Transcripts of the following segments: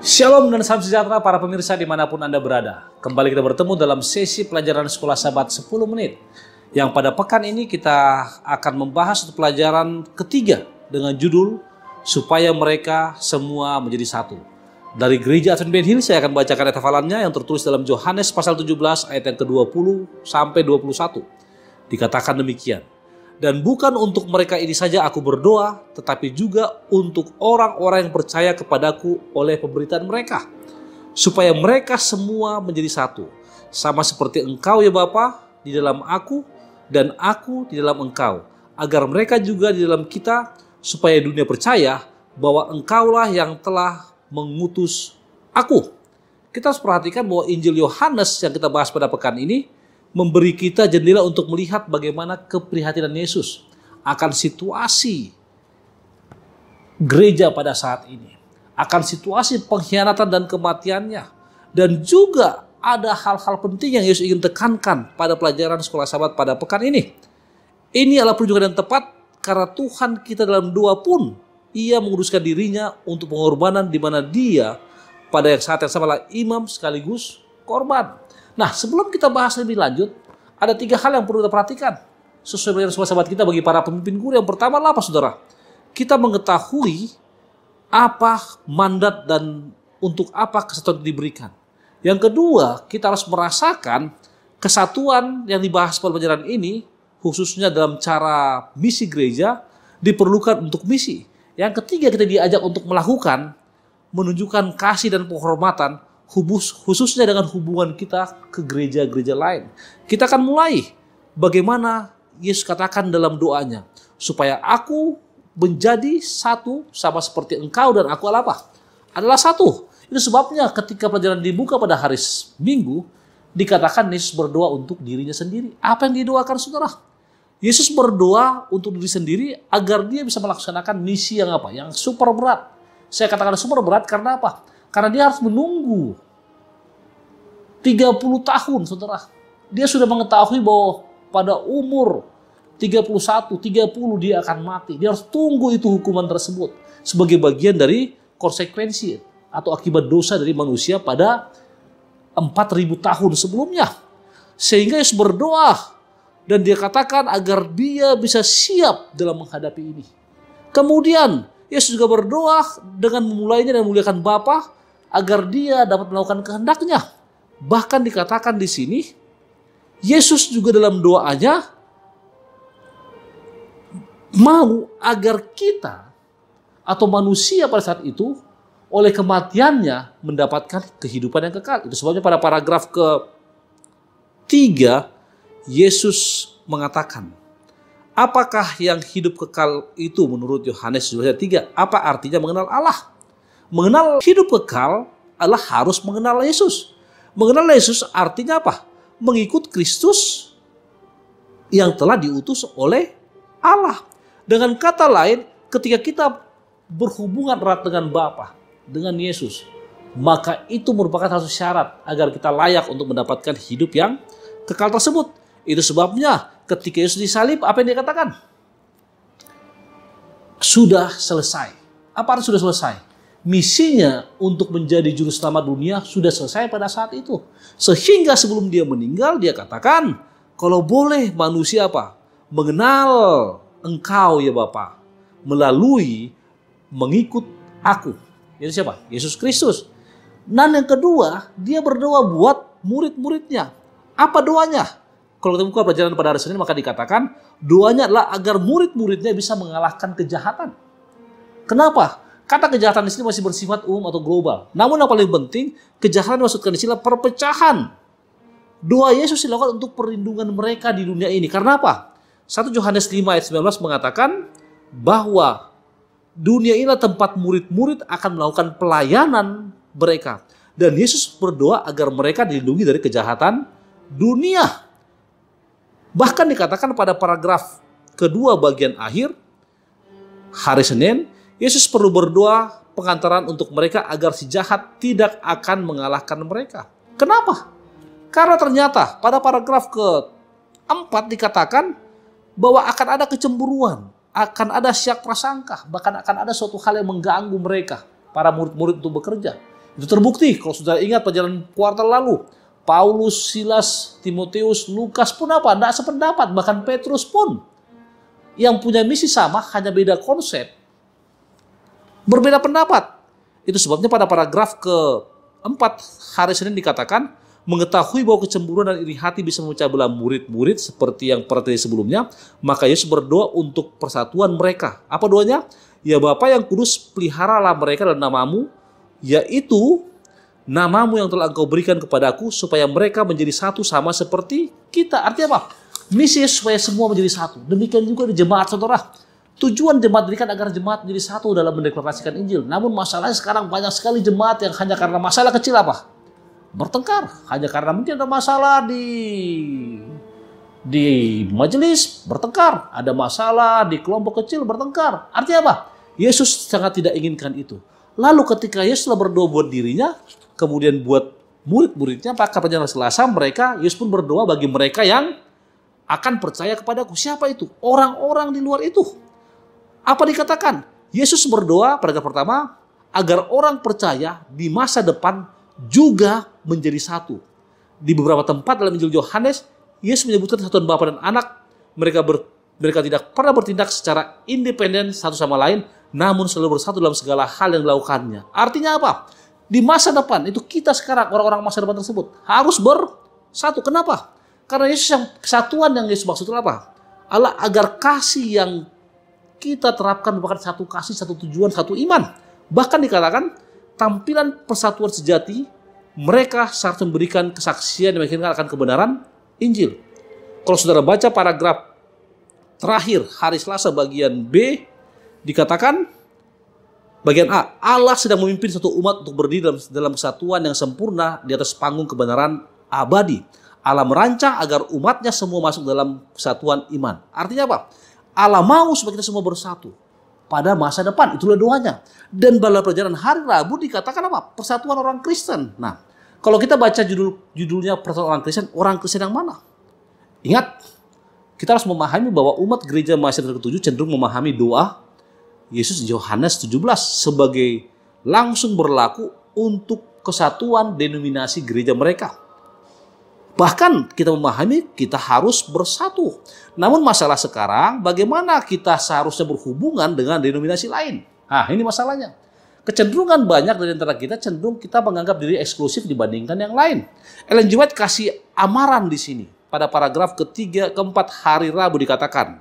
Shalom dan salam sejahtera para pemirsa dimanapun Anda berada. Kembali kita bertemu dalam sesi pelajaran Sekolah Sabat 10 menit. Yang pada pekan ini kita akan membahas satu pelajaran ketiga dengan judul Supaya Mereka Semua Menjadi Satu. Dari gereja Advent Ben Hill saya akan bacakan ayat yang tertulis dalam Yohanes pasal 17 ayat yang ke-20 sampai 21. Dikatakan demikian. Dan bukan untuk mereka ini saja aku berdoa, tetapi juga untuk orang-orang yang percaya kepadaku oleh pemberitaan mereka. Supaya mereka semua menjadi satu. Sama seperti engkau ya Bapa di dalam aku dan aku di dalam engkau. Agar mereka juga di dalam kita supaya dunia percaya bahwa engkaulah yang telah mengutus aku. Kita harus perhatikan bahwa Injil Yohanes yang kita bahas pada pekan ini memberi kita jendela untuk melihat bagaimana keprihatinan Yesus akan situasi gereja pada saat ini, akan situasi pengkhianatan dan kematiannya, dan juga ada hal-hal penting yang Yesus ingin tekankan pada pelajaran sekolah sahabat pada pekan ini. Ini adalah perjuangan yang tepat karena Tuhan kita dalam dua pun ia menguruskan dirinya untuk pengorbanan di mana dia pada saat yang sama adalah imam sekaligus korban. Nah, sebelum kita bahas lebih lanjut, ada tiga hal yang perlu kita perhatikan. Sesuai dengan sahabat kita bagi para pemimpin guru, yang pertama adalah apa saudara? Kita mengetahui apa mandat dan untuk apa kesatuan diberikan. Yang kedua, kita harus merasakan kesatuan yang dibahas pada pelajaran ini, khususnya dalam cara misi gereja, diperlukan untuk misi. Yang ketiga, kita diajak untuk melakukan, menunjukkan kasih dan penghormatan khususnya dengan hubungan kita ke gereja-gereja lain. Kita akan mulai bagaimana Yesus katakan dalam doanya, supaya aku menjadi satu sama seperti engkau dan aku adalah apa? Adalah satu. Itu sebabnya ketika pelajaran dibuka pada hari Minggu, dikatakan Yesus berdoa untuk dirinya sendiri. Apa yang didoakan saudara? Yesus berdoa untuk diri sendiri agar dia bisa melaksanakan misi yang apa? Yang super berat. Saya katakan super berat karena apa? Karena dia harus menunggu 30 tahun saudara. Dia sudah mengetahui bahwa pada umur 31, 30 dia akan mati. Dia harus tunggu itu hukuman tersebut sebagai bagian dari konsekuensi atau akibat dosa dari manusia pada 4000 tahun sebelumnya. Sehingga Yesus berdoa dan dia katakan agar dia bisa siap dalam menghadapi ini. Kemudian Yesus juga berdoa dengan memulainya dan memuliakan Bapa agar dia dapat melakukan kehendaknya Bahkan dikatakan di sini, Yesus juga dalam doanya mau agar kita atau manusia pada saat itu oleh kematiannya mendapatkan kehidupan yang kekal. Itu sebabnya pada paragraf ke tiga Yesus mengatakan, apakah yang hidup kekal itu menurut Yohanes tiga Apa artinya mengenal Allah? Mengenal hidup kekal adalah harus mengenal Yesus. Mengenal Yesus artinya apa? Mengikut Kristus yang telah diutus oleh Allah. Dengan kata lain, ketika kita berhubungan erat dengan Bapa, dengan Yesus, maka itu merupakan satu syarat agar kita layak untuk mendapatkan hidup yang kekal tersebut. Itu sebabnya ketika Yesus disalib, apa yang dia katakan? Sudah selesai. Apa arti sudah selesai? misinya untuk menjadi juru selamat dunia sudah selesai pada saat itu. Sehingga sebelum dia meninggal dia katakan, kalau boleh manusia apa? Mengenal engkau ya Bapa melalui mengikut aku. Itu siapa? Yesus Kristus. Dan yang kedua, dia berdoa buat murid-muridnya. Apa doanya? Kalau kita buka pelajaran pada hari Senin, maka dikatakan doanya adalah agar murid-muridnya bisa mengalahkan kejahatan. Kenapa? Kata kejahatan di sini masih bersifat umum atau global. Namun yang paling penting, kejahatan dimaksudkan di sini adalah perpecahan. Doa Yesus dilakukan untuk perlindungan mereka di dunia ini. Karena apa? 1 Yohanes 5 ayat 19 mengatakan bahwa dunia inilah tempat murid-murid akan melakukan pelayanan mereka. Dan Yesus berdoa agar mereka dilindungi dari kejahatan dunia. Bahkan dikatakan pada paragraf kedua bagian akhir, hari Senin, Yesus perlu berdoa pengantaran untuk mereka agar si jahat tidak akan mengalahkan mereka. Kenapa? Karena ternyata pada paragraf keempat dikatakan bahwa akan ada kecemburuan, akan ada syak prasangka, bahkan akan ada suatu hal yang mengganggu mereka, para murid-murid untuk bekerja. Itu terbukti kalau sudah ingat perjalanan kuartal lalu. Paulus, Silas, Timotius, Lukas pun apa? Tidak sependapat, bahkan Petrus pun. Yang punya misi sama, hanya beda konsep berbeda pendapat. Itu sebabnya pada paragraf keempat hari Senin dikatakan mengetahui bahwa kecemburuan dan iri hati bisa memecah belah murid-murid seperti yang pernah sebelumnya, maka Yesus berdoa untuk persatuan mereka. Apa doanya? Ya Bapa yang kudus, peliharalah mereka dalam namamu, yaitu namamu yang telah engkau berikan kepadaku, supaya mereka menjadi satu sama seperti kita. Artinya apa? Misi supaya semua menjadi satu. Demikian juga di jemaat saudara Tujuan jemaat diberikan agar jemaat menjadi satu dalam mendeklarasikan Injil. Namun masalahnya sekarang banyak sekali jemaat yang hanya karena masalah kecil apa? Bertengkar. Hanya karena mungkin ada masalah di di majelis bertengkar, ada masalah di kelompok kecil bertengkar. Artinya apa? Yesus sangat tidak inginkan itu. Lalu ketika Yesus telah berdoa buat dirinya, kemudian buat murid-muridnya, maka pada Selasa mereka, Yesus pun berdoa bagi mereka yang akan percaya kepadaku. Siapa itu? Orang-orang di luar itu apa dikatakan? Yesus berdoa pada pertama agar orang percaya di masa depan juga menjadi satu. Di beberapa tempat dalam Injil Yohanes, Yesus menyebutkan satuan Bapa dan Anak. Mereka ber, mereka tidak pernah bertindak secara independen satu sama lain, namun selalu bersatu dalam segala hal yang dilakukannya. Artinya apa? Di masa depan itu kita sekarang orang-orang masa depan tersebut harus bersatu. Kenapa? Karena Yesus yang kesatuan yang Yesus maksud itu apa? Allah agar kasih yang kita terapkan merupakan satu kasih, satu tujuan, satu iman. Bahkan dikatakan tampilan persatuan sejati mereka seharusnya memberikan kesaksian yang meyakinkan akan kebenaran Injil. Kalau saudara baca paragraf terakhir hari Selasa bagian B dikatakan bagian A Allah sedang memimpin satu umat untuk berdiri dalam, dalam kesatuan yang sempurna di atas panggung kebenaran abadi. Allah merancang agar umatnya semua masuk dalam kesatuan iman. Artinya apa? Allah mau supaya kita semua bersatu pada masa depan. Itulah doanya. Dan bala pelajaran hari Rabu dikatakan apa? Persatuan orang Kristen. Nah, kalau kita baca judul judulnya persatuan orang Kristen, orang Kristen yang mana? Ingat, kita harus memahami bahwa umat gereja Masyarakat ketujuh cenderung memahami doa Yesus Yohanes 17 sebagai langsung berlaku untuk kesatuan denominasi gereja mereka. Bahkan kita memahami kita harus bersatu. Namun masalah sekarang bagaimana kita seharusnya berhubungan dengan denominasi lain. Nah ini masalahnya. Kecenderungan banyak dari antara kita cenderung kita menganggap diri eksklusif dibandingkan yang lain. Ellen G. White kasih amaran di sini. Pada paragraf ketiga, keempat hari Rabu dikatakan.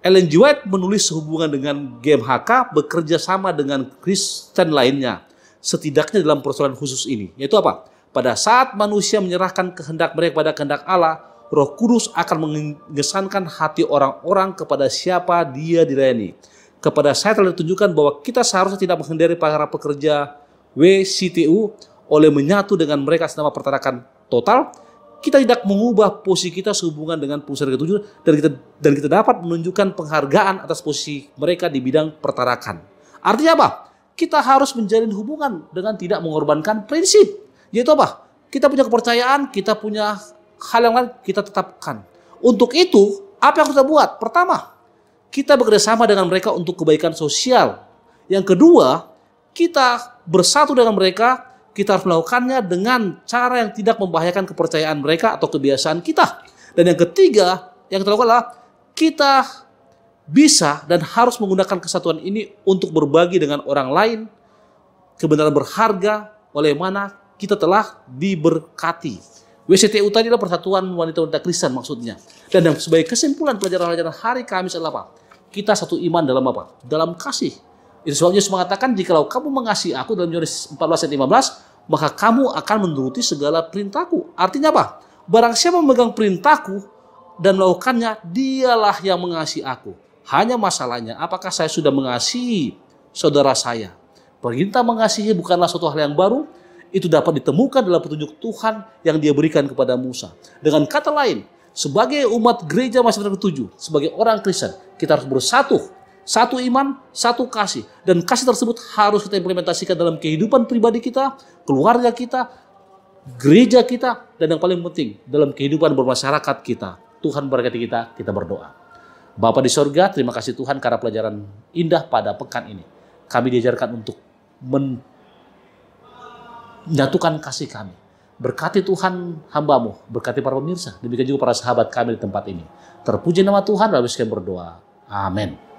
Ellen G. White menulis hubungan dengan GMHK bekerja sama dengan Kristen lainnya. Setidaknya dalam persoalan khusus ini. Yaitu apa? Pada saat manusia menyerahkan kehendak mereka pada kehendak Allah, Roh Kudus akan mengesankan hati orang-orang kepada siapa dia dilayani. Kepada saya telah ditunjukkan bahwa kita seharusnya tidak menghindari para pekerja WCTU oleh menyatu dengan mereka selama pertarakan total. Kita tidak mengubah posisi kita sehubungan dengan pusat ketujuh dan kita dan kita dapat menunjukkan penghargaan atas posisi mereka di bidang pertarakan. Artinya apa? Kita harus menjalin hubungan dengan tidak mengorbankan prinsip yaitu apa? Kita punya kepercayaan, kita punya hal yang lain, kita tetapkan. Untuk itu, apa yang kita buat? Pertama, kita bekerja sama dengan mereka untuk kebaikan sosial. Yang kedua, kita bersatu dengan mereka, kita harus melakukannya dengan cara yang tidak membahayakan kepercayaan mereka atau kebiasaan kita. Dan yang ketiga, yang kita lakukan adalah kita bisa dan harus menggunakan kesatuan ini untuk berbagi dengan orang lain kebenaran berharga oleh mana kita telah diberkati. WCTU tadi adalah Persatuan Wanita-Wanita Kristen maksudnya. Dan sebagai kesimpulan pelajaran-pelajaran hari Kamis adalah apa? Kita satu iman dalam apa? Dalam kasih. Itu sebabnya Yesus mengatakan, jikalau kamu mengasihi aku dalam Yohanes 14 ayat 15, maka kamu akan menuruti segala perintahku. Artinya apa? Barang siapa memegang perintahku dan melakukannya, dialah yang mengasihi aku. Hanya masalahnya, apakah saya sudah mengasihi saudara saya? Perintah mengasihi bukanlah suatu hal yang baru, itu dapat ditemukan dalam petunjuk Tuhan yang dia berikan kepada Musa. Dengan kata lain, sebagai umat gereja masih ketujuh, sebagai orang Kristen, kita harus bersatu. Satu iman, satu kasih. Dan kasih tersebut harus kita implementasikan dalam kehidupan pribadi kita, keluarga kita, gereja kita, dan yang paling penting, dalam kehidupan bermasyarakat kita. Tuhan berkati kita, kita berdoa. Bapak di sorga, terima kasih Tuhan karena pelajaran indah pada pekan ini. Kami diajarkan untuk men nyatukan kasih kami. Berkati Tuhan hambamu, berkati para pemirsa, demikian juga para sahabat kami di tempat ini. Terpuji nama Tuhan, lalu sekian berdoa. Amin.